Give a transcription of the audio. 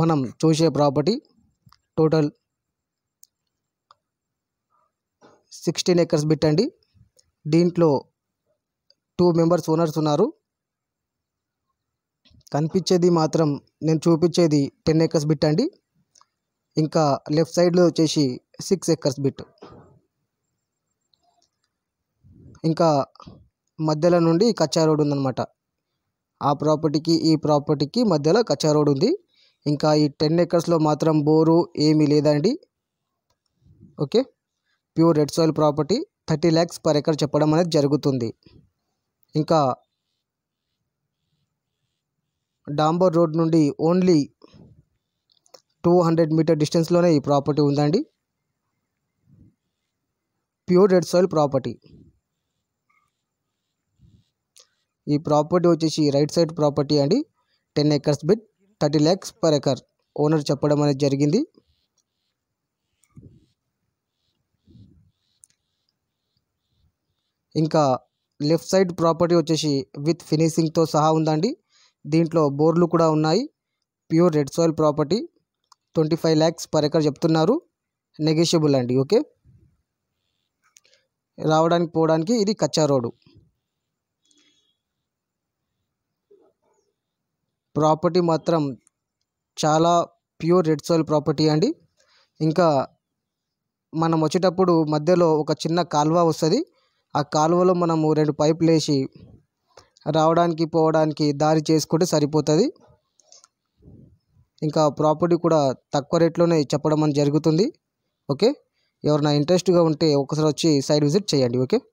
మనం చూసే property total sixteen acres పెట్టండి దీంట్లో టూ మెంబర్స్ ఓనర్స్ ఉన్నారు కనిపించేది మాత్రం నేను చూపించేది టెన్ ఎకర్స్ పెట్టండి ఇంకా లెఫ్ట్ సైడ్లో వచ్చేసి సిక్స్ ఎకర్స్ బిట్ ఇంకా మధ్యలో నుండి కచ్చా రోడ్ ఉందన్నమాట ఆ ప్రాపర్టీకి ఈ ప్రాపర్టీకి మధ్యలో కచ్చా రోడ్ ఉంది ఇంకా ఈ టెన్ ఎకర్స్లో మాత్రం బోరు ఏమీ లేదండి okay pure red soil property thirty lakhs per acre చెప్పడం అనేది జరుగుతుంది ఇంకా డాంబర్ రోడ్ నుండి ఓన్లీ టూ హండ్రెడ్ మీటర్ డిస్టెన్స్లోనే ఈ ప్రాపర్టీ ఉందండి ప్యూర్ రెడ్ సాయిల్ ప్రాపర్టీ ఈ ప్రాపర్టీ వచ్చేసి రైట్ సైడ్ ప్రాపర్టీ అండి ten acres bit thirty lakhs per acre owner చెప్పడం అనేది జరిగింది ఇంకా లెఫ్ట్ సైడ్ ప్రాపర్టీ వచ్చేసి విత్ ఫినిషింగ్తో సహా ఉందండి దీంట్లో బోర్లు కూడా ఉన్నాయి pure red soil property twenty five lakhs per acre చెప్తున్నారు నెగిషియబుల్ అండి ఓకే రావడానికి పోవడానికి ఇది కచ్చా రోడ్డు ప్రాపర్టీ మాత్రం చాలా ప్యూర్ రెడ్ సాయిల్ ప్రాపర్టీ అండి ఇంకా మనం వచ్చేటప్పుడు మధ్యలో ఒక చిన్న కాలువ వస్తుంది ఆ కాలువలో మనము రెండు పైపులు వేసి రావడానికి పోవడానికి దారి చేసుకుంటే సరిపోతుంది ఇంకా ప్రాపర్టీ కూడా తక్కువ రేట్లోనే చెప్పడం అని జరుగుతుంది ఓకే ఎవరైనా ఇంట్రెస్ట్గా ఉంటే ఒకసారి వచ్చి సైట్ విజిట్ చేయండి ఓకే